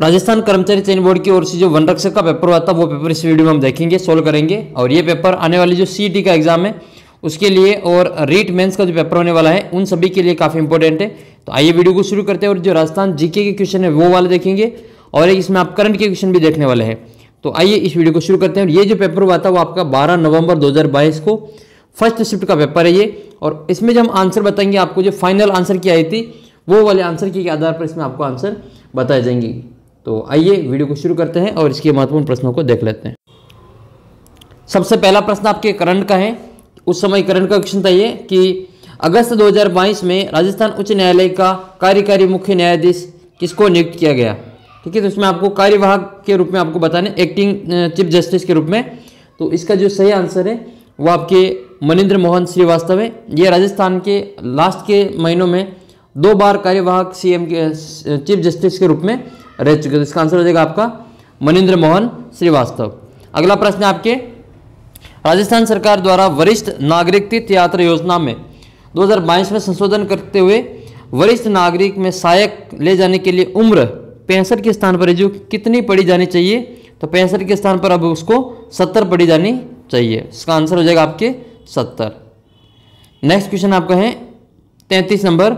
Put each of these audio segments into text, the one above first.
राजस्थान कर्मचारी चयन बोर्ड की ओर से जो वन रक्षक का पेपर हुआ था वो पेपर इस वीडियो में हम देखेंगे सोल्व करेंगे और ये पेपर आने वाली जो सी का एग्जाम है उसके लिए और रीट मेंस का जो पेपर होने वाला है उन सभी के लिए काफ़ी इंपॉर्टेंट है तो आइए वीडियो को शुरू करते हैं और जो राजस्थान जीके के क्वेश्चन है वो वाले देखेंगे और एक इसमें आप करंट के क्वेश्चन भी देखने वाले हैं तो आइए इस वीडियो को शुरू करते हैं और ये जो पेपर हुआ था वो आपका 12 नवंबर 2022 को फर्स्ट शिफ्ट का पेपर है ये और इसमें जो हम आंसर बताएंगे आपको जो फाइनल आंसर की आई थी वो वाले आंसर के आधार पर इसमें आपको आंसर बताए जाएंगे तो आइए वीडियो को शुरू करते हैं और इसके महत्वपूर्ण प्रश्नों को देख लेते हैं सबसे पहला प्रश्न आपके करंट का है उस समय करंट का क्वेश्चन था ये कि अगस्त 2022 में राजस्थान उच्च न्यायालय का कार्यकारी मुख्य न्यायाधीश किसको नियुक्त किया गया ठीक है तो इसमें आपको कार्यवाहक के रूप में आपको बताने एक्टिंग चीफ जस्टिस के रूप में तो इसका जो सही आंसर है वो आपके मनिंद्र मोहन श्रीवास्तव है ये राजस्थान के लास्ट के महीनों में दो बार कार्यवाहक सीएम के चीफ जस्टिस के रूप में रह चुके तो इसका आंसर हो जाएगा आपका मनिंद्र मोहन श्रीवास्तव अगला प्रश्न आपके राजस्थान सरकार द्वारा वरिष्ठ नागरिक तीर्थ यात्रा योजना में 2022 में संशोधन करते हुए वरिष्ठ नागरिक में सहायक ले जाने के लिए उम्र पैंसठ के स्थान पर जो कितनी पड़ी जानी चाहिए तो पैंसठ के स्थान पर अब उसको सत्तर पड़ी जानी चाहिए इसका आंसर हो जाएगा आपके सत्तर नेक्स्ट क्वेश्चन आपका है तैंतीस नंबर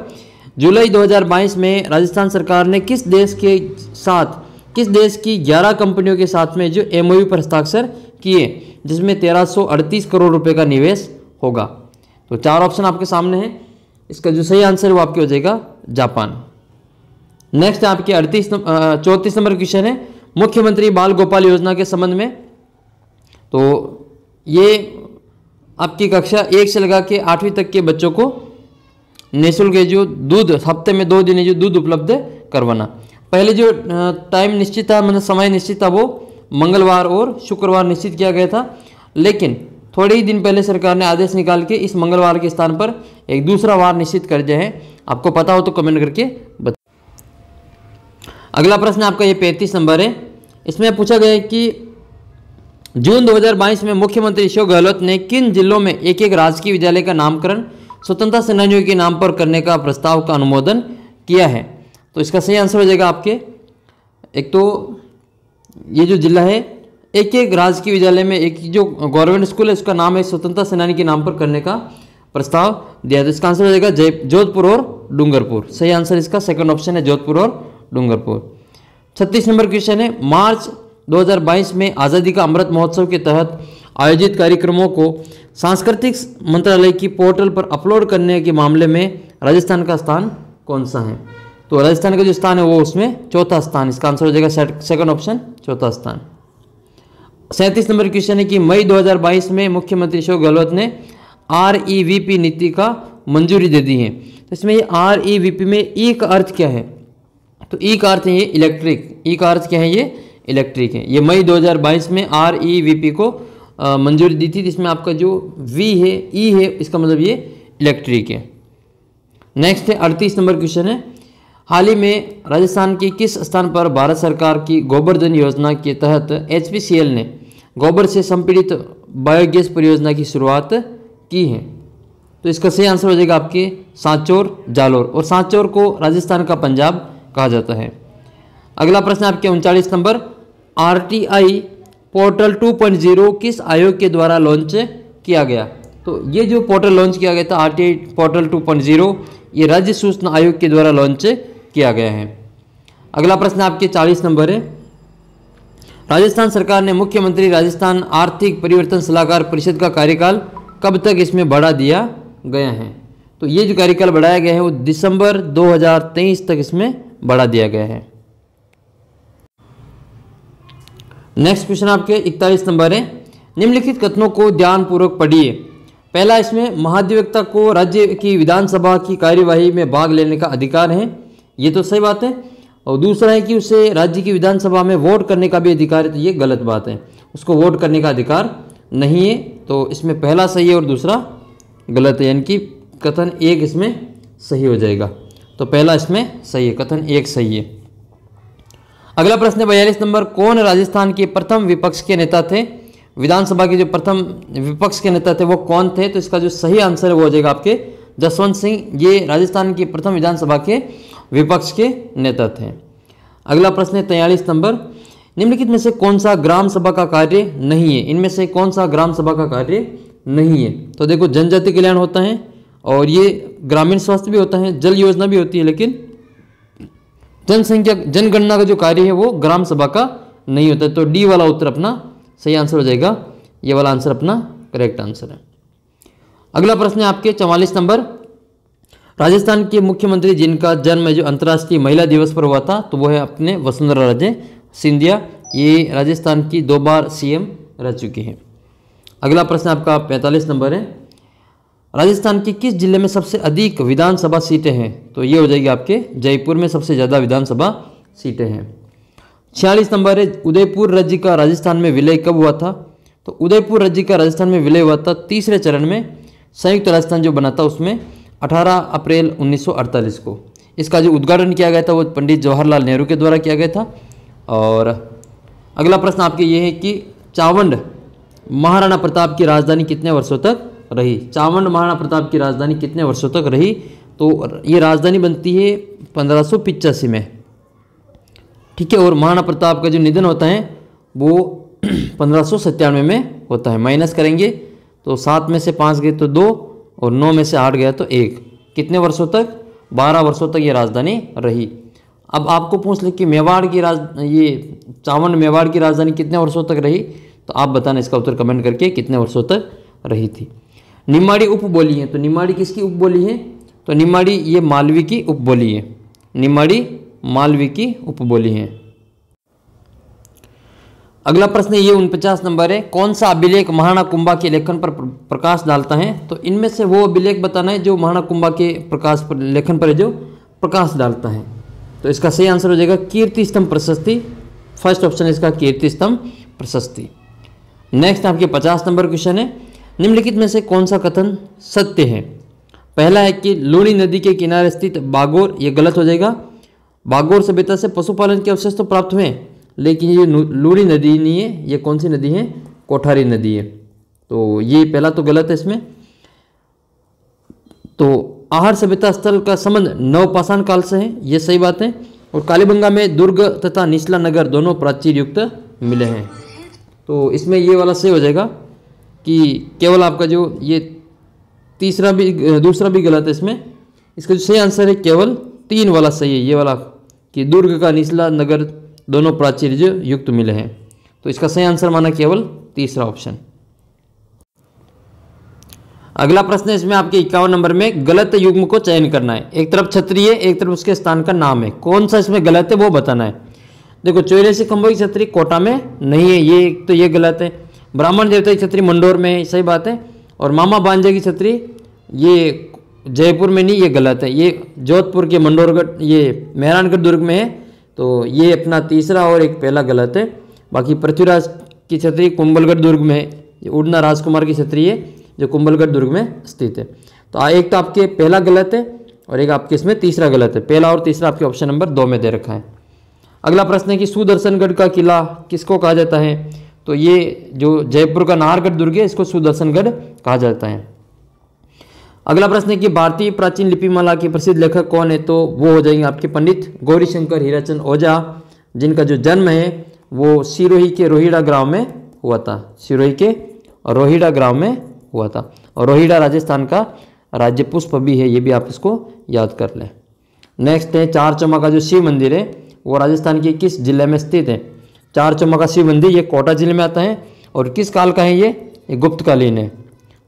जुलाई 2022 में राजस्थान सरकार ने किस देश के साथ किस देश की 11 कंपनियों के साथ में जो एम पर हस्ताक्षर किए जिसमें 1338 करोड़ रुपए का निवेश होगा तो चार ऑप्शन आपके सामने हैं इसका जो सही आंसर है वो आपके हो जाएगा जापान नेक्स्ट आपके अड़तीस चौंतीस नंबर क्वेश्चन है मुख्यमंत्री बाल गोपाल योजना के संबंध में तो ये आपकी कक्षा एक से लगा के आठवीं तक के बच्चों को निःशुल्क जो दूध हफ्ते में दो दिन जो दूध उपलब्ध करवाना पहले जो टाइम निश्चित था मतलब समय निश्चित था वो मंगलवार और शुक्रवार निश्चित किया गया था लेकिन थोड़े ही दिन पहले सरकार ने आदेश निकाल के इस मंगलवार के स्थान पर एक दूसरा वार निश्चित कर दिया है आपको पता हो तो कमेंट करके बता अगला प्रश्न आपका ये पैंतीस नंबर है इसमें पूछा गया कि जून 2022 में मुख्यमंत्री अशोक गहलोत ने किन जिलों में एक एक राजकीय विद्यालय का नामकरण स्वतंत्रता सेनानियों के नाम पर करने का प्रस्ताव का अनुमोदन किया है तो इसका सही आंसर हो जाएगा आपके एक तो ये जो जिला है एक एक राजकीय विद्यालय में एक जो गवर्नमेंट स्कूल है उसका नाम है स्वतंत्रता सेनानी के नाम पर करने का प्रस्ताव दिया तो इसका आंसर हो जाएगा जय जोधपुर और डूंगरपुर सही आंसर इसका सेकंड ऑप्शन है जोधपुर और डूंगरपुर छत्तीस नंबर क्वेश्चन है मार्च 2022 में आज़ादी का अमृत महोत्सव के तहत आयोजित कार्यक्रमों को सांस्कृतिक मंत्रालय की पोर्टल पर अपलोड करने के मामले में राजस्थान का स्थान कौन सा है तो राजस्थान का जो स्थान है वो उसमें चौथा स्थान इसका आंसर हो जाएगा सेकंड ऑप्शन चौथा स्थान सैंतीस नंबर क्वेश्चन है कि मई 2022 में मुख्यमंत्री अशोक गहलोत ने आर ई वी पी नीति का मंजूरी दे दी है तो इसमें ये आर ई वी पी में ई का अर्थ क्या है तो ई का अर्थ है ये इलेक्ट्रिक ई का अर्थ क्या है ये इलेक्ट्रिक है ये मई 2022 में आर ई वी पी को मंजूरी दी थी जिसमें आपका जो वी है ई e है इसका मतलब ये इलेक्ट्रिक है नेक्स्ट है अड़तीस नंबर क्वेश्चन है हाल ही में राजस्थान के किस स्थान पर भारत सरकार की धन योजना के तहत एच ने गोबर से संपीड़ित बायोगैस परियोजना की शुरुआत की है तो इसका सही आंसर हो जाएगा आपके सांचौर जालोर और सांचौर को राजस्थान का पंजाब कहा जाता है अगला प्रश्न आपके उनचालीस number R T I portal 2.0 किस आयोग के द्वारा लॉन्च किया गया तो ये जो पोर्टल लॉन्च किया गया था आर पोर्टल 2.0 ये राज्य सूचना आयोग के द्वारा लॉन्च किया गया है अगला प्रश्न आपके 40 नंबर है राजस्थान सरकार ने मुख्यमंत्री राजस्थान आर्थिक परिवर्तन सलाहकार परिषद का कार्यकाल कब तक इसमें बढ़ा दिया गया है तो ये जो कार्यकाल बढ़ाया गया है वो दिसंबर 2023 तक इसमें बढ़ा दिया गया है नेक्स्ट क्वेश्चन आपके इकतालीस नंबर है निम्नलिखित कथनों को ध्यानपूर्वक पढ़िए पहला इसमें महाधिवक्ता को राज्य की विधानसभा की कार्यवाही में भाग लेने का अधिकार है ये तो सही बात है और दूसरा है कि उसे राज्य की विधानसभा में वोट करने का भी अधिकार है तो ये गलत बात है उसको वोट करने का अधिकार नहीं है तो इसमें पहला सही है और दूसरा गलत है यानी कि कथन एक इसमें सही हो जाएगा तो पहला इसमें सही है कथन एक सही है अगला प्रश्न है बयालीस नंबर कौन राजस्थान के प्रथम विपक्ष के नेता थे विधानसभा के जो प्रथम विपक्ष के नेता थे वो कौन थे तो इसका जो सही आंसर है वो हो जाएगा आपके जसवंत सिंह ये राजस्थान के प्रथम विधानसभा के विपक्ष के नेता थे अगला प्रश्न है तैयारीस नंबर निम्नलिखित में से कौन सा ग्राम सभा का कार्य नहीं है इनमें से कौन सा ग्राम सभा का कार्य नहीं है तो देखो जनजाति कल्याण होता है और ये ग्रामीण स्वास्थ्य भी होता है जल योजना भी होती है लेकिन जनसंख्या जनगणना का जो कार्य है वो ग्राम सभा का नहीं होता तो डी वाला उत्तर अपना सही आंसर हो जाएगा ये वाला आंसर अपना करेक्ट आंसर है अगला प्रश्न है आपके चवालीस नंबर राजस्थान के मुख्यमंत्री जिनका जन्म जो अंतर्राष्ट्रीय महिला दिवस पर हुआ था तो वो है अपने वसुंधरा राजे सिंधिया ये राजस्थान की दो बार सीएम रह चुके हैं अगला प्रश्न आपका पैंतालीस नंबर है राजस्थान के किस जिले में सबसे अधिक विधानसभा सीटें हैं तो ये हो जाएगी आपके जयपुर में सबसे ज़्यादा विधानसभा सीटें हैं छियालीस नंबर है उदयपुर राज्य का राजस्थान में विलय कब हुआ था तो उदयपुर राज्य का राजस्थान में विलय हुआ था तीसरे चरण में संयुक्त राजस्थान जो बना था उसमें 18 अप्रैल 1948 को इसका जो उद्घाटन किया गया था वो पंडित जवाहरलाल नेहरू के द्वारा किया गया था और अगला प्रश्न आपके ये है कि चावंड महाराणा प्रताप की राजधानी कितने वर्षों तक रही चामंड महाराणा प्रताप की राजधानी कितने वर्षों तक रही तो ये राजधानी बनती है पंद्रह में ठीक है और महाराणा प्रताप का जो निधन होता है वो पंद्रह में होता है माइनस करेंगे तो सात में से पाँच गए तो दो और नौ में से आठ गया तो एक कितने वर्षों तक बारह वर्षों तक ये राजधानी रही अब आपको पूछ ले कि मेवाड़ की राज ये चावन मेवाड़ की राजधानी कितने वर्षों तक रही तो आप बताना इसका उत्तर कमेंट करके कितने वर्षों तक रही थी निमाड़ी उपबोली है तो निमाड़ी किसकी उपबोली है तो निमाड़ी ये मालवी की उपबोली है निमाड़ी मालवी की उपबोली है अगला प्रश्न ये उनपचास नंबर है कौन सा अभिलेख महाराणा कुंभा के लेखन पर प्रकाश डालता है तो इनमें से वो अभिलेख बताना है जो महाराणा कुंभा के प्रकाश पर लेखन पर जो प्रकाश डालता है तो इसका सही आंसर हो जाएगा कीर्ति स्तंभ प्रशस्ति फर्स्ट ऑप्शन इसका कीर्ति स्तंभ प्रशस्ति नेक्स्ट आपके पचास नंबर क्वेश्चन है निम्नलिखित में से कौन सा कथन सत्य है पहला है कि लूणी नदी के किनारे स्थित बागोर यह गलत हो जाएगा बागोर सभ्यता से पशुपालन के अवशेष तो प्राप्त हुए लेकिन ये लूणी नदी नहीं है ये कौन सी नदी है कोठारी नदी है तो ये पहला तो गलत है इसमें तो आहार सभ्यता स्थल का संबंध नवपाषाण काल से है ये सही बात है और कालीबंगा में दुर्ग तथा निचला नगर दोनों प्राचीर युक्त मिले हैं तो इसमें ये वाला सही हो जाएगा कि केवल आपका जो ये तीसरा भी दूसरा भी गलत है इसमें इसका जो सही आंसर है केवल तीन वाला सही है ये वाला कि दुर्ग का निचला नगर दोनों प्राचीर जो युक्त मिले हैं तो इसका सही आंसर माना केवल तीसरा ऑप्शन अगला प्रश्न इसमें आपके इक्यावन नंबर में गलत युग्म को चयन करना है एक तरफ छत्री है एक तरफ उसके स्थान का नाम है कौन सा इसमें गलत है वो बताना है देखो चौरासी खम्भों की छत्री कोटा में नहीं है ये तो ये गलत है ब्राह्मण देवता की छतरी मंडोर में सही बात है और मामा बांजे की छतरी ये जयपुर में नहीं ये गलत है ये जोधपुर के मंडोरगढ़ ये मेहरानगढ़ दुर्ग में है तो ये अपना तीसरा और एक पहला गलत है बाकी पृथ्वीराज की छतरी कुंबलगढ़ दुर्ग में है ये उड़ना राजकुमार की छतरी है जो कुंबलगढ़ दुर्ग में स्थित है तो एक तो आपके पहला गलत है और एक आपके इसमें तीसरा गलत है पहला और तीसरा आपके ऑप्शन नंबर दो में दे रखा है अगला प्रश्न है कि सुदर्शनगढ़ का किला किसको कहा जाता है तो ये जो जयपुर का नाहरगढ़ दुर्ग है इसको सुदर्शनगढ़ कहा जाता है अगला प्रश्न है कि भारतीय प्राचीन लिपिमाला के प्रसिद्ध लेखक कौन है तो वो हो जाएंगे आपके पंडित गौरीशंकर हीराचंद ओझा जिनका जो जन्म है वो सिरोही के रोहिड़ा ग्राम में हुआ था सिरोही के रोहिड़ा ग्राम में हुआ था और रोहिड़ा राजस्थान का राज्य पुष्प भी है ये भी आप इसको याद कर लें नेक्स्ट है चार चमा का जो शिव मंदिर है वो राजस्थान के किस जिले में स्थित है चार चम्मा का शिव मंदिर ये कोटा जिले में आता है और किस काल का है ये, ये गुप्तकालीन है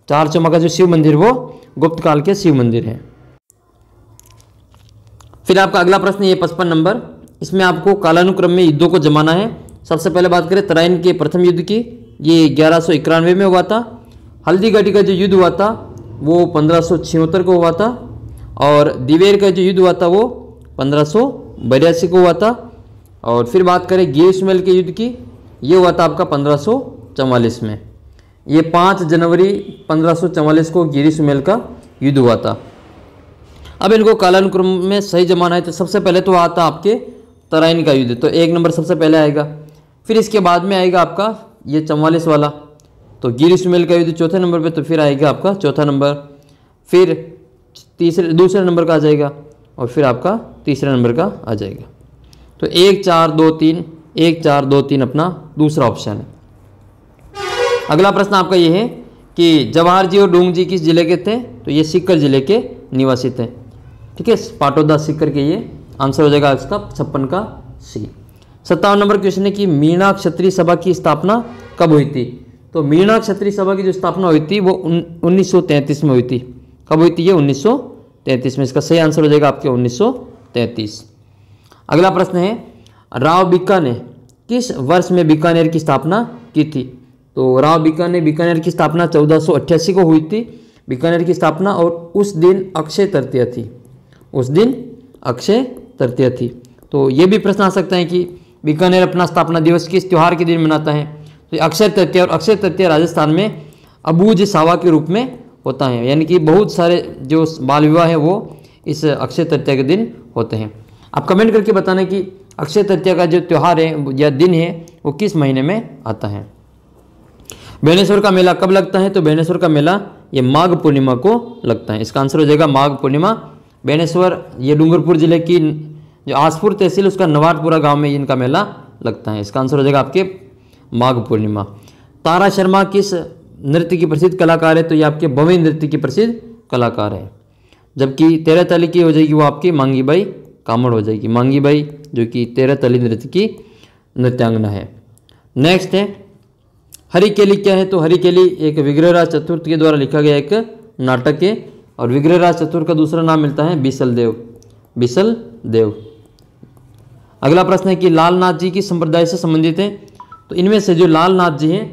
चार चमका जो शिव मंदिर वो गुप्त काल के शिव मंदिर है फिर आपका अगला प्रश्न ये पचपन नंबर इसमें आपको कालानुक्रम में युद्धों को जमाना है सबसे पहले बात करें तराइन के प्रथम युद्ध की ये ग्यारह में हुआ था हल्दीघाटी का जो युद्ध हुआ था वो पंद्रह को हुआ था और दिवेर का जो युद्ध हुआ था वो पंद्रह को हुआ था और फिर बात करें गेसमेल के युद्ध की ये हुआ था आपका पंद्रह में ये पाँच जनवरी पंद्रह को सुमेल का युद्ध हुआ था अब इनको कालानुक्रम में सही जमाना है तो सबसे पहले तो आता आपके तराइन का युद्ध तो एक नंबर सबसे पहले आएगा फिर इसके बाद में आएगा आपका ये चवालीस वाला तो सुमेल का युद्ध चौथे नंबर पे तो फिर आएगा आपका चौथा नंबर फिर तीसरे दूसरे नंबर का आ जाएगा और फिर आपका तीसरे नंबर का आ जाएगा तो एक चार दो तीन एक चार दो तीन अपना दूसरा ऑप्शन है अगला प्रश्न आपका यह है कि जवाहर जी और डोंग जी किस जिले के थे तो ये सिक्कर जिले के निवासी थे ठीक है पाटोदा सिक्कर के ये आंसर हो जाएगा इसका छप्पन का सी सत्तावन नंबर क्वेश्चन है कि मीणा क्षत्रिय सभा की स्थापना कब हुई थी तो मीणा क्षत्रिय सभा की जो स्थापना हुई थी वो उन्नीस में हुई थी कब हुई थी ये उन्नीस में इसका सही आंसर हो जाएगा आपके उन्नीस अगला प्रश्न है राव बिक्का ने किस वर्ष में बीकानेर की स्थापना की थी तो राव बिक्का ने बीकानेर की स्थापना चौदह को हुई थी बीकानेर की स्थापना और उस दिन अक्षय तृतीय थी उस दिन अक्षय तृतीय थी तो ये भी प्रश्न आ सकता है कि बीकानेर अपना स्थापना दिवस किस त्यौहार के दिन मनाता है तो अक्षय तृतीय और अक्षय तृतीय राजस्थान में अबूज सावा के रूप में होता है यानी कि बहुत सारे जो बाल विवाह है वो इस अक्षय तृतीय के दिन होते हैं आप कमेंट करके बताना कि अक्षय तृतीया का जो त्यौहार है या दिन है वो किस महीने में आता है बेनेश्वर का मेला कब लगता है तो बेनेश्वर का मेला ये माघ पूर्णिमा को लगता है इसका आंसर हो जाएगा माघ पूर्णिमा बेनेश्वर ये डूंगरपुर जिले की जो आसपुर तहसील उसका नवारपुरा गांव में इनका मेला लगता है इसका आंसर हो जाएगा आपके माघ पूर्णिमा तारा शर्मा किस नृत्य की प्रसिद्ध कलाकार है तो ये आपके भवी नृत्य की प्रसिद्ध कलाकार है जबकि तेरह तारीख की हो जाएगी वो आपकी मांगी बाई कामड़ हो जाएगी मांगी बाई जो कि तेरह तली नृत्य की नृत्यांगना है नेक्स्ट है हरिकेली क्या है तो हरिकेली एक विग्रहराज चतुर्थ के द्वारा लिखा गया एक नाटक है और विग्रहराज चतुर्थ का दूसरा नाम मिलता है बिसल देव बिसल देव अगला प्रश्न है कि लालनाथ जी की संप्रदाय से संबंधित है तो इनमें से जो लालनाथ जी हैं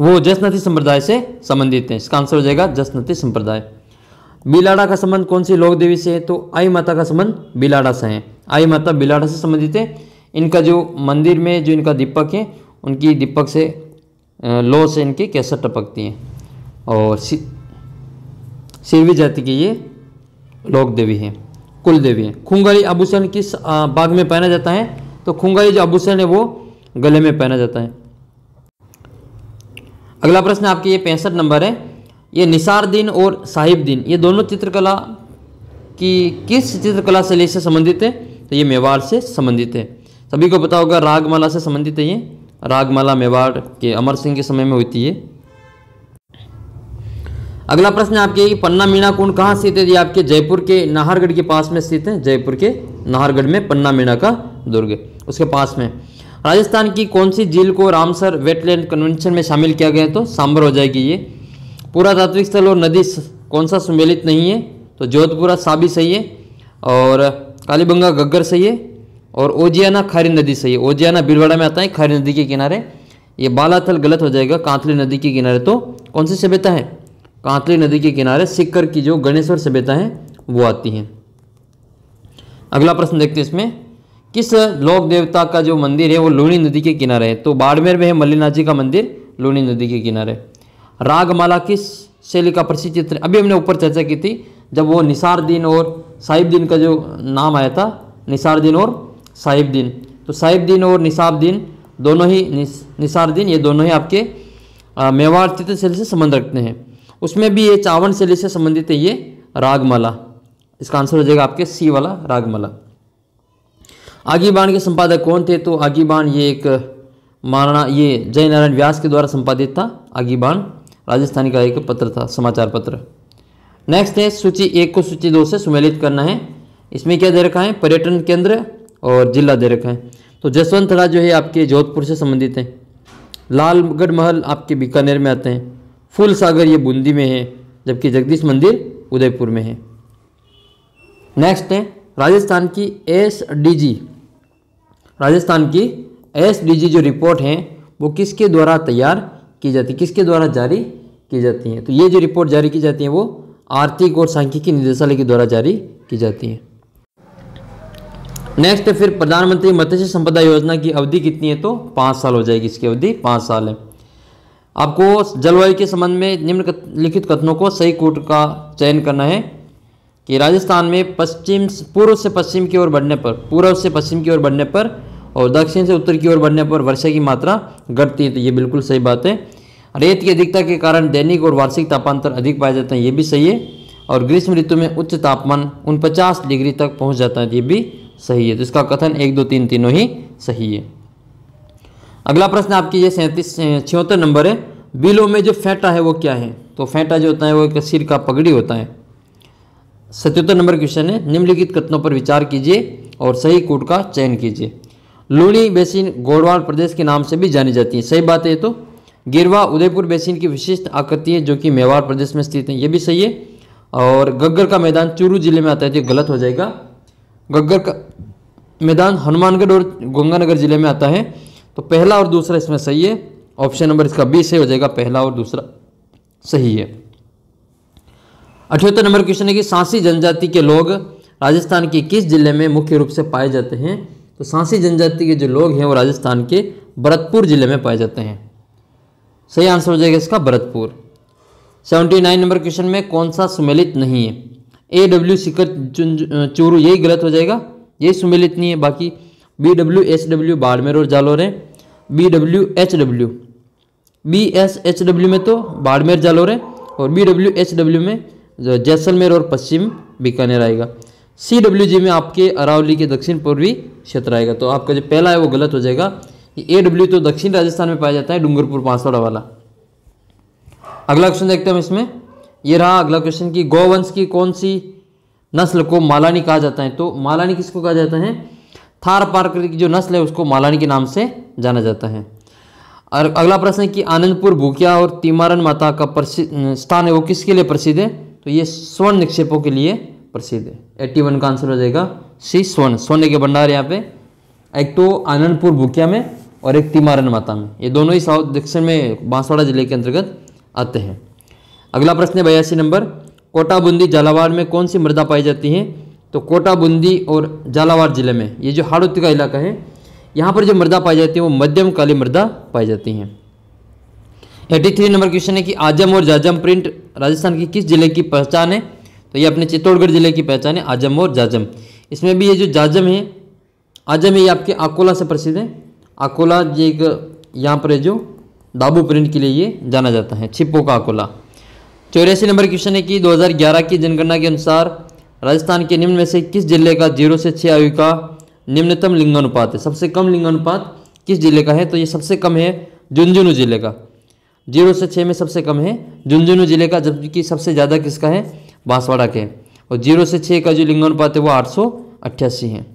वो जसनती संप्रदाय से संबंधित हैं इसका आंसर हो जाएगा जसनती संप्रदाय बिलाड़ा का संबंध कौन सी लोक देवी से है तो आई माता का संबंध बिलाड़ा से है आई माता बिलाड़ा से संबंधित है इनका जो मंदिर में जो इनका दीपक है उनकी दीपक से लो से इनकी कैसर टपकती है और सिरवी जाति की ये लोक देवी है कुल देवी है खुंगाली आभूषण किस बाग में पहना जाता है तो खुंगाली जो आभूषण है वो गले में पहना जाता है अगला प्रश्न आपके ये पैंसठ नंबर है ये निसारदीन और दिन ये दोनों चित्रकला की किस चित्रकला शैली से संबंधित है तो ये मेवाड़ से संबंधित है सभी को पता होगा रागमाला से संबंधित है ये रागमाला मेवाड़ के अमर सिंह के समय में हुई थी ये अगला प्रश्न आपके ये पन्ना मीणा कुंड कहाँ स्थित है ये आपके जयपुर के नाहरगढ़ के पास में स्थित है जयपुर के नाहरगढ़ में पन्ना मीणा का दुर्ग उसके पास में राजस्थान की कौन सी झील को रामसर वेटलैंड कन्वेंशन में शामिल किया गया तो सांबर हो जाएगी ये पुरातात्विक स्थल और नदी कौन सा सम्मिलित नहीं है तो जोधपुरा साबी सही है और कालीबंगा गग्गर सही है और ओजियाना खारी नदी सही है ओजियाना बिलवाड़ा में आता है खारी नदी के किनारे ये बालाथल गलत हो जाएगा कांतली नदी के किनारे तो कौन सी सभ्यता है कांतली नदी के किनारे सिक्कर की जो गणेश्वर सभ्यता है वो आती है अगला प्रश्न देखते हैं इसमें किस लोक देवता का जो मंदिर है वो लूणी नदी के किनारे है तो बाड़मेर में है मल्लीनाथ जी का मंदिर लूणी नदी के किनारे रागमाला किस शैली का प्रसिद्ध चित्र अभी हमने ऊपर चर्चा की थी जब वो निसार दिन और साहिब दिन का जो नाम आया था निसार दिन और साहिब दिन तो साहिब दिन और दिन दोनों ही निसार दिन ये दोनों ही आपके मेवाड़ चित्र शैली से संबंध रखते हैं उसमें भी ये चावन शैली से संबंधित है ये रागमाला इसका आंसर हो जाएगा आपके सी वाला रागमाला आगीबान के संपादक कौन थे तो आगीबान ये एक महाराणा ये जयनारायण व्यास के द्वारा संपादित था आगीबान राजस्थान का एक पत्र था समाचार पत्र नेक्स्ट है सूची एक को सूची दो से सुमेलित करना है इसमें क्या दे रखा है पर्यटन केंद्र और जिला दे रखा है तो जसवंत थड़ा जो है आपके जोधपुर से संबंधित है लालगढ़ महल आपके बीकानेर में आते हैं फूल सागर ये बूंदी में है जबकि जगदीश मंदिर उदयपुर में है नेक्स्ट है राजस्थान की एस राजस्थान की एस जो रिपोर्ट है वो किसके द्वारा तैयार की जाती है किसके द्वारा जारी की जाती हैं तो ये जो रिपोर्ट जारी की जाती है वो आर्थिक और सांख्यिकी निदेशालय के द्वारा जारी की जाती है नेक्स्ट फिर प्रधानमंत्री मत्स्य संपदा योजना की अवधि कितनी है तो पाँच साल हो जाएगी इसकी अवधि पाँच साल है आपको जलवायु के संबंध में निम्नलिखित कथनों को सही कूट का चयन करना है कि राजस्थान में पश्चिम पूर्व से पश्चिम की ओर बढ़ने पर पूर्व से पश्चिम की ओर बढ़ने पर और दक्षिण से उत्तर की ओर बढ़ने पर वर्षा की मात्रा घटती है तो ये बिल्कुल सही बात है रेत की अधिकता के कारण दैनिक और वार्षिक तापांतर अधिक पाए जाते हैं ये भी सही है और ग्रीष्म ऋतु में उच्च तापमान उन पचास डिग्री तक पहुँच जाता है ये भी सही है तो इसका कथन एक दो तीन तीनों ही सही है अगला प्रश्न आपकी ये सैंतीस छिहत्तर नंबर है बिलों में जो फैटा है वो क्या है तो फेंटा जो होता है वो एक सिर का पगड़ी होता है सत्योत्तर नंबर क्वेश्चन है निम्नलिखित कथनों पर विचार कीजिए और सही कूट का चयन कीजिए लूणी बेसिन गोड़वाल प्रदेश के नाम से भी जानी जाती है सही बात है तो गिरवा उदयपुर बेसिन की विशिष्ट आकृति है जो कि मेवाड़ प्रदेश में स्थित है ये भी सही है और गग्गर का मैदान चूरू जिले में आता है जो तो गलत हो जाएगा गग्गर का मैदान हनुमानगढ़ और गंगानगर जिले में आता है तो पहला और दूसरा इसमें सही है ऑप्शन नंबर इसका बी सही हो जाएगा पहला और दूसरा सही है अठहत्तर नंबर क्वेश्चन है कि सांसी जनजाति के लोग राजस्थान के किस जिले में मुख्य रूप से पाए जाते हैं तो सांसी जनजाति के जो लोग हैं वो राजस्थान के भरतपुर जिले में पाए जाते हैं सही आंसर हो जाएगा इसका Bharatpur seventy nine number question में कौन सा सुमेलित नहीं है ए डब्ल्यू सिकर चूरू यही गलत हो जाएगा ये सुमेलित नहीं है बाकी B W H W Barmer और जालोर है B W H W B S H W में तो बाड़मेर जालोर है और बी डब्ल्यू एच डब्ल्यू में जैसलमेर और पश्चिम बीकानेर आएगा सी डब्ल्यू जी में आपके अरावली के दक्षिण पूर्वी क्षेत्र आएगा तो आपका जो पहला है वो गलत हो जाएगा ये ए डब्ल्यू तो दक्षिण राजस्थान में पाया जाता है डूंगरपुर पांसवाड़ा वाला अगला क्वेश्चन देखते हैं इसमें ये रहा अगला क्वेश्चन कि गौवंश की कौन सी नस्ल को मालानी कहा जाता है तो मालानी किसको कहा जाता है थार पार्कर की जो नस्ल है उसको मालानी के नाम से जाना जाता है और अगला प्रश्न है कि आनंदपुर भूकिया और तिमारन माता का प्रसिद्ध स्थान है वो किसके लिए प्रसिद्ध है तो ये स्वर्ण निक्षेपों के लिए प्रसिद्ध है एट्टी वन का आंसर हो जाएगा सी स्वर्ण सोने के भंडार यहाँ पे एक तो आनंदपुर भूकिया में और एक तिमारन माता में ये दोनों ही साउथ दक्षिण में बांसवाड़ा जिले के अंतर्गत आते हैं अगला प्रश्न है बयासी नंबर कोटा बूंदी झालावाड़ में कौन सी मृदा पाई जाती है तो कोटा बूंदी और झालावाड़ जिले में ये जो हाड़ुत का इलाका है यहाँ पर जो मृदा पाई जाती है वो मध्यम काली मृदा पाई जाती है एटी थ्री नंबर क्वेश्चन है कि आजम और जाजम प्रिंट राजस्थान की किस जिले की पहचान है तो ये अपने चित्तौड़गढ़ जिले की पहचान है आजम और जाजम इसमें भी ये जो जाजम है आजम ये आपके अकोला से प्रसिद्ध है अकोला जी एक यहाँ पर है जो दाबू प्रिंट के लिए ये जाना जाता है छिपो का अकोला चौरासी नंबर क्वेश्चन है कि 2011 की जनगणना के अनुसार राजस्थान के निम्न में से किस जिले का जीरो से छः आयु का निम्नतम लिंगानुपात है सबसे कम लिंगानुपात किस जिले का है तो ये सबसे कम है झुंझुनू जिले का जीरो से छः में सबसे कम है झुंझुनू जिले का जबकि सबसे ज़्यादा किसका है बांसवाड़ा के और जीरो से छः का जो लिंगानुपात है वो आठ है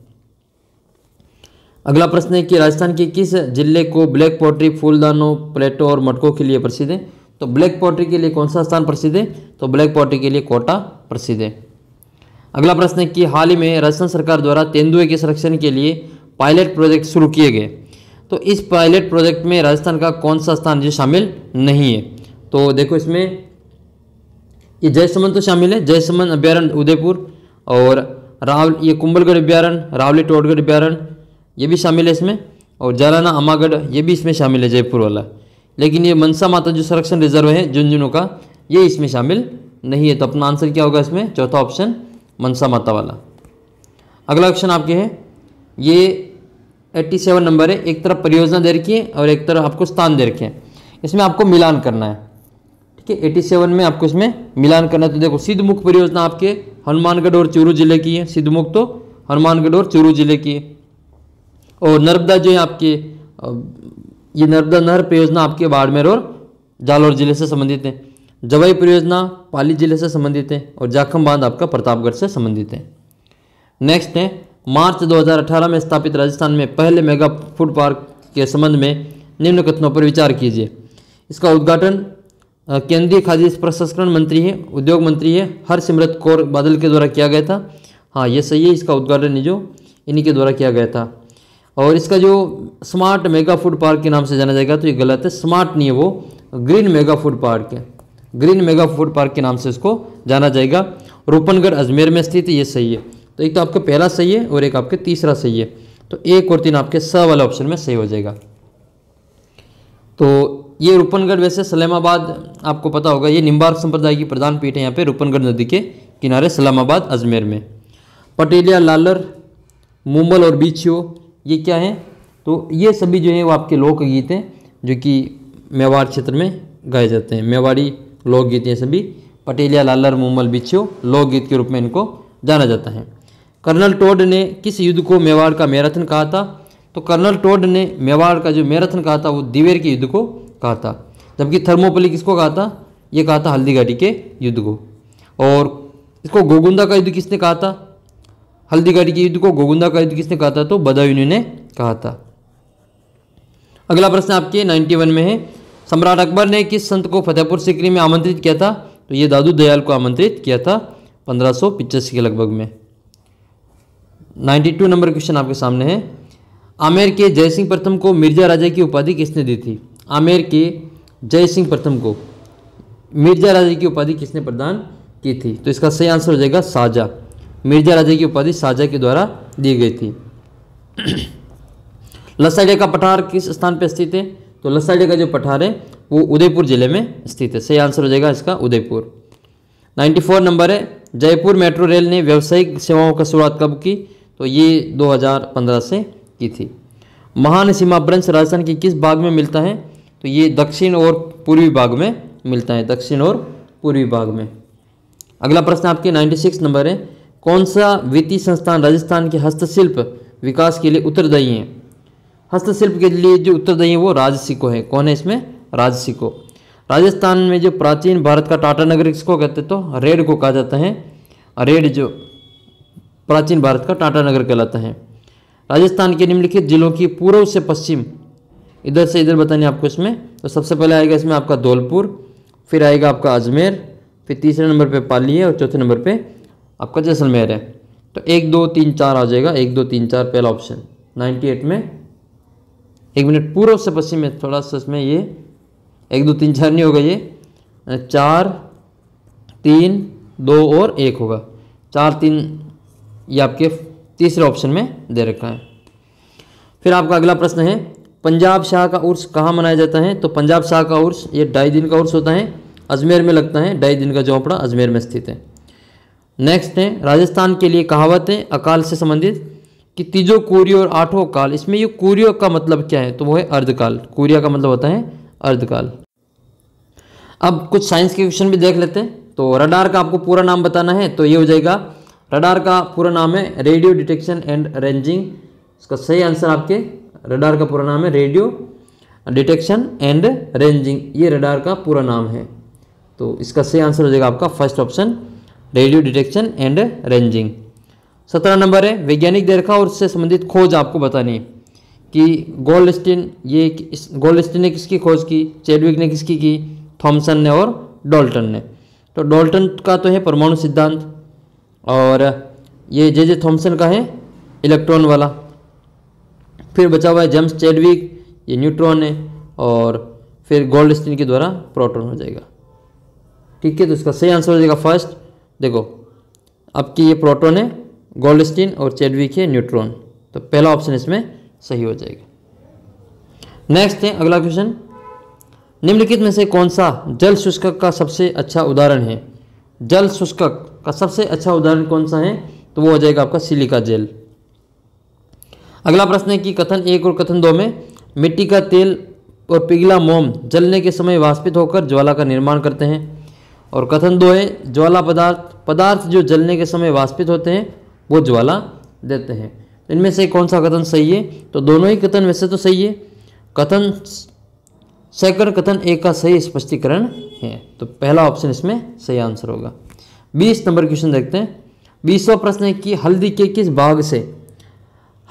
अगला प्रश्न है कि राजस्थान के किस जिले को ब्लैक पॉटरी फूलदानों प्लेटो और मटकों के लिए प्रसिद्ध है तो ब्लैक पॉटरी के लिए कौन सा स्थान प्रसिद्ध है तो ब्लैक पॉटरी के लिए कोटा प्रसिद्ध है अगला प्रश्न है कि हाल ही में राजस्थान सरकार द्वारा तेंदुए के संरक्षण के लिए पायलट प्रोजेक्ट शुरू किए गए तो इस पायलट प्रोजेक्ट में राजस्थान का कौन सा स्थान जो शामिल नहीं है तो देखो इसमें ये जयसमंद तो शामिल है जयसमंद अभ्यारण्य उदयपुर और राहुल ये कुंभलगढ़ अभ्यारण्य रावली टोडगढ़ अभ्यारण्य ये भी शामिल है इसमें और जालाना अमागढ़ ये भी इसमें शामिल है जयपुर वाला लेकिन ये मनसा माता जो संरक्षण रिजर्व है झुंझुनू का ये इसमें शामिल नहीं है तो अपना आंसर क्या होगा इसमें चौथा ऑप्शन मनसा माता वाला अगला ऑप्शन आपके है ये 87 नंबर है एक तरफ परियोजना दे रखी है और एक तरफ आपको स्थान दे रखे हैं इसमें आपको मिलान करना है ठीक है 87 में आपको इसमें मिलान करना है तो देखो सिद्धमुख परियोजना आपके हनुमानगढ़ और चूरू जिले की है सिद्धमुख तो हनुमानगढ़ और चूरू जिले की है और नर्मदा जो है आपके ये नर्मदा नहर परियोजना आपके बाड़मेर और जालौर जिले से संबंधित है जवाई परियोजना पाली जिले से संबंधित है और जाखम बांध आपका प्रतापगढ़ से संबंधित है नेक्स्ट है मार्च 2018 में स्थापित राजस्थान में पहले मेगा फूड पार्क के संबंध में निम्न कथनों पर विचार कीजिए इसका उद्घाटन केंद्रीय खाद्य प्रसंस्करण मंत्री है उद्योग मंत्री है हरसिमरत कौर बादल के द्वारा किया गया था हाँ ये सही है इसका उद्घाटन जो इन्हीं के द्वारा किया गया था और इसका जो स्मार्ट मेगा फूड पार्क के नाम से जाना जाएगा तो ये गलत है स्मार्ट नहीं है वो ग्रीन मेगा फूड पार्क है ग्रीन मेगा फूड पार्क के नाम से इसको जाना जाएगा रूपनगढ़ अजमेर में स्थित ये सही है तो एक तो आपका पहला सही है और एक आपके तीसरा सही है तो एक और तीन आपके स वाले ऑप्शन में सही हो जाएगा तो ये रूपनगढ़ वैसे सलेमाबाद आपको पता होगा ये निम्बार संप्रदाय की प्रधान पीठ है यहाँ पे रूपनगढ़ नदी के किनारे सलामाबाद अजमेर में पटेलिया लालर मुंबल और बीचियो ये क्या है तो ये सभी जो है वो आपके लोकगीत हैं जो कि मेवाड़ क्षेत्र में गाए जाते हैं मेवाड़ी लोकगीत ये सभी पटेलिया लालर मुमल बिच्छू लोकगीत के रूप में इनको जाना जाता है कर्नल टोड ने किस युद्ध को मेवाड़ का मैराथन कहा था तो कर्नल टोड ने मेवाड़ का जो मैराथन कहा था वो दिवेर के युद्ध को कहा था जबकि थर्मोपली किसको कहा था ये कहा था हल्दीघाटी के युद्ध को और इसको गोगुंदा का युद्ध किसने कहा था हल्दीगढ़ के युद्ध को तो गोगुंदा का युद्ध तो किसने कहा था तो बदायूनी ने कहा था अगला प्रश्न आपके 91 में है सम्राट अकबर ने किस संत को फतेहपुर सिकरी में आमंत्रित किया था तो ये दादू दयाल को आमंत्रित किया था पंद्रह के लगभग में 92 नंबर क्वेश्चन आपके सामने है आमेर के जयसिंह प्रथम को मिर्जा राजा की उपाधि किसने दी थी आमेर के जयसिंह प्रथम को मिर्जा राजा की उपाधि किसने प्रदान की थी तो इसका सही आंसर हो जाएगा साजा मिर्जा राजा की उपाधि साजा के द्वारा दी गई थी लसाड़िया का पठार किस स्थान पर स्थित है तो लसाड़िया का जो पठार है वो उदयपुर जिले में स्थित है सही आंसर हो जाएगा इसका उदयपुर 94 नंबर है जयपुर मेट्रो रेल ने व्यावसायिक सेवाओं का शुरुआत कब की तो ये 2015 से की थी महान सीमा ब्रंश राजस्थान के किस भाग में मिलता है तो ये दक्षिण और पूर्वी भाग में मिलता है दक्षिण और पूर्वी भाग में अगला प्रश्न आपके 96 नंबर है कौन सा वित्तीय संस्थान राजस्थान के हस्तशिल्प विकास के लिए उत्तरदायी है हस्तशिल्प के लिए जो उत्तरदायी है वो राजसिको है कौन है इसमें राजसिको राजस्थान में जो प्राचीन भारत का टाटा नगर किसको कहते हैं तो रेड को कहा जाता है रेड जो प्राचीन भारत का टाटा नगर कहलाता है राजस्थान के निम्नलिखित जिलों की पूर्व से पश्चिम इधर से इधर बताने आपको इसमें तो सबसे पहले आएगा इसमें आपका धौलपुर फिर आएगा आपका अजमेर फिर तीसरे नंबर पे पाली है और चौथे नंबर पे आपका जैसलमेर है तो एक दो तीन चार आ जाएगा एक दो तीन चार पहला ऑप्शन नाइन्टी एट में एक मिनट पूर्व से पश्चिम में थोड़ा सा इसमें ये एक दो तीन चार नहीं होगा ये चार तीन दो और एक होगा चार तीन ये आपके तीसरे ऑप्शन में दे रखा है फिर आपका अगला प्रश्न है पंजाब शाह का उर्स कहाँ मनाया जाता है तो पंजाब शाह का उर्स ये ढाई दिन का उर्स होता है अजमेर में लगता है ढाई दिन का झोंपड़ा अजमेर में स्थित है नेक्स्ट है राजस्थान के लिए कहावत है अकाल से संबंधित कि तीजो कुरियो और आठों काल इसमें ये कोरियो का मतलब क्या है तो वो है अर्धकाल कोरिया का मतलब होता है अर्धकाल अब कुछ साइंस के क्वेश्चन भी देख लेते हैं तो रडार का आपको पूरा नाम बताना है तो ये हो जाएगा रडार का पूरा नाम है रेडियो डिटेक्शन एंड रेंजिंग इसका सही आंसर आपके रडार का पूरा नाम है रेडियो डिटेक्शन एंड रेंजिंग ये रडार का पूरा नाम है तो इसका सही आंसर हो जाएगा आपका first option radio detection and ranging सत्रह नंबर है वैज्ञानिक देखा और उससे संबंधित खोज आपको बतानी है कि गोल्डस्टीन ये गोल्डस्टीन ने किसकी खोज की चेडविक ने किसकी की थॉमसन ने और डॉल्टन ने तो डॉल्टन का तो है परमाणु सिद्धांत और ये जे जे थॉमसन का है इलेक्ट्रॉन वाला फिर बचा हुआ है जेम्स चेडविक ये न्यूट्रॉन है और फिर गोल्डस्टीन के द्वारा प्रोटॉन हो जाएगा ठीक है तो इसका सही आंसर हो जाएगा फर्स्ट देखो आपकी ये प्रोटोन है गोल्डस्टीन और चेडविक है न्यूट्रॉन तो पहला ऑप्शन इसमें सही हो जाएगा नेक्स्ट है अगला क्वेश्चन निम्नलिखित में से कौन सा जल शुष्कक का सबसे अच्छा उदाहरण है जल शुष्कक का सबसे अच्छा उदाहरण कौन सा है तो वो हो जाएगा आपका सिलिका जेल अगला प्रश्न है कि कथन एक और कथन दो में मिट्टी का तेल और पिघला मोम जलने के समय वाष्पित होकर ज्वाला का निर्माण करते हैं और कथन दो है ज्वाला पदार्थ पदार्थ जो जलने के समय वाष्पित होते हैं वो ज्वाला देते हैं इनमें से कौन सा कथन सही है तो दोनों ही कथन वैसे तो सही है कथन सैकड़ कथन एक का सही स्पष्टीकरण है तो पहला ऑप्शन इसमें सही आंसर होगा बीस नंबर क्वेश्चन देखते हैं बीसवा प्रश्न है कि हल्दी के किस भाग से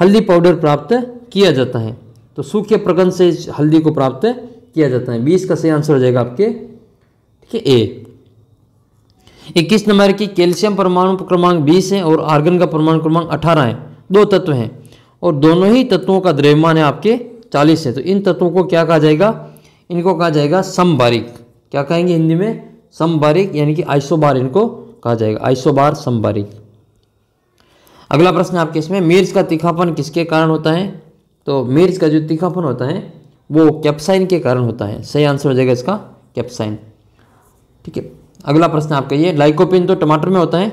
हल्दी पाउडर प्राप्त किया जाता है तो सूखे प्रकंद से हल्दी को प्राप्त किया जाता है बीस का सही आंसर हो जाएगा आपके ठीक है ए इक्कीस नंबर की कैल्शियम परमाणु क्रमांक बीस है और आर्गन का परमाणु क्रमांक अठारह है दो तत्व हैं और दोनों ही तत्वों का द्रव्यमान है आपके चालीस है तो इन तत्वों को क्या कहा जाएगा इनको कहा जाएगा समबारिक क्या कहेंगे हिंदी में समबारिक यानी कि आइसोबार इनको कहा जाएगा आइसोबार समबारिक अगला प्रश्न आपके इसमें मिर्च का तीखापन किसके कारण होता है तो मिर्च का जो तीखापन होता है वो कैप्साइन के कारण होता है सही आंसर हो जाएगा इसका कैप्साइन ठीक है अगला प्रश्न आपका ये लाइकोपिन तो टमाटर में होता है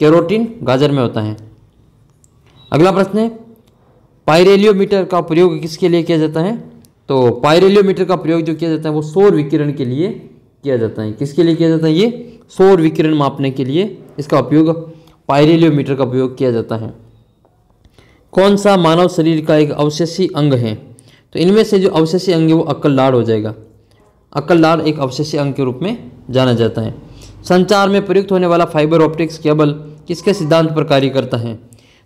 कैरोटीन गाजर में होता है अगला प्रश्न है पायरेलियोमीटर का प्रयोग किसके लिए किया जाता है तो पायरेलियोमीटर का प्रयोग जो किया जाता है वो सौर विकिरण के लिए किया जाता है किसके लिए किया जाता है ये सौर विकिरण मापने के लिए इसका उपयोग पायरेलियोमीटर का प्रयोग किया जाता है कौन सा मानव शरीर का एक अवशेषी अंग है तो इनमें से जो अवशेषी अंग है वो अक्कल लाड़ हो जाएगा अक्कल लाड़ एक अवशेषी अंग के रूप में जाना जाता है संचार में प्रयुक्त होने वाला फाइबर ऑप्टिक्स केबल किसके सिद्धांत पर कार्य करता है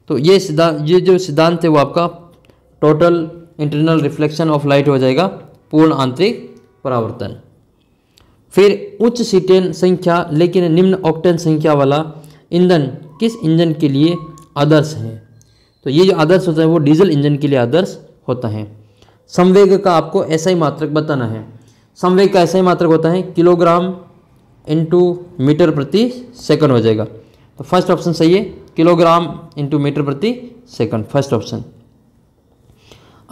तो ये सिद्धांत ये जो सिद्धांत है वो आपका total internal reflection of light हो जाएगा पूर्ण आंतरिक परावर्तन फिर उच्च सीटेन संख्या लेकिन निम्न ऑक्टेन संख्या वाला ईंधन किस इंजन के लिए आदर्श है तो ये जो आदर्श होता है वो डीजल इंजन के लिए आदर्श होता है संवेग का आपको ऐसा ही मात्रक बताना है संवेग का ऐसा ही मात्रक होता है किलोग्राम इंटू मीटर प्रति सेकंड हो जाएगा तो फर्स्ट ऑप्शन सही है किलोग्राम इंटू मीटर प्रति सेकंड फर्स्ट ऑप्शन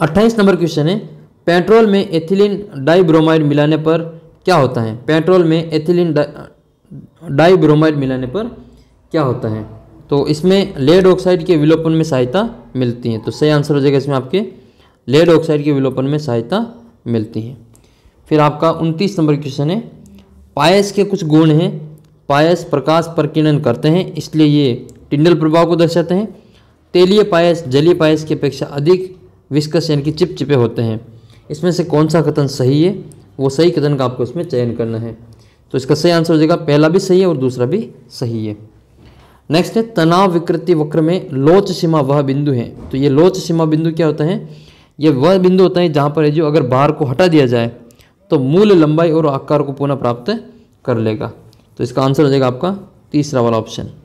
अट्ठाईस नंबर क्वेश्चन है पेट्रोल में एथिलीन डाइब्रोमाइड मिलाने पर क्या होता है पेट्रोल में एथिलीन डाइब्रोमाइड मिलाने पर क्या होता है तो इसमें लेड ऑक्साइड के विलोपन में सहायता मिलती है तो सही आंसर हो जाएगा इसमें आपके लेड ऑक्साइड के विलोपन में सहायता मिलती है फिर आपका उनतीस नंबर क्वेश्चन है पायस के कुछ गुण हैं पायस प्रकाश प्रकीर्णन करते हैं इसलिए ये टिंडल प्रभाव को दर्शाते हैं तेलीय पायस जलीय पायस की अपेक्षा अधिक विस्कस यानी कि चिपचिपे होते हैं इसमें से कौन सा कथन सही है वो सही कथन का आपको इसमें चयन करना है तो इसका सही आंसर हो जाएगा पहला भी सही है और दूसरा भी सही है नेक्स्ट है तनाव विकृति वक्र में लोच सीमा वह बिंदु है तो ये लोच सीमा बिंदु क्या होता है ये वह बिंदु होता है जहाँ पर है जो अगर बार को हटा दिया जाए तो मूल लंबाई और आकार को पुनः प्राप्त कर लेगा तो इसका आंसर हो जाएगा आपका तीसरा वाला ऑप्शन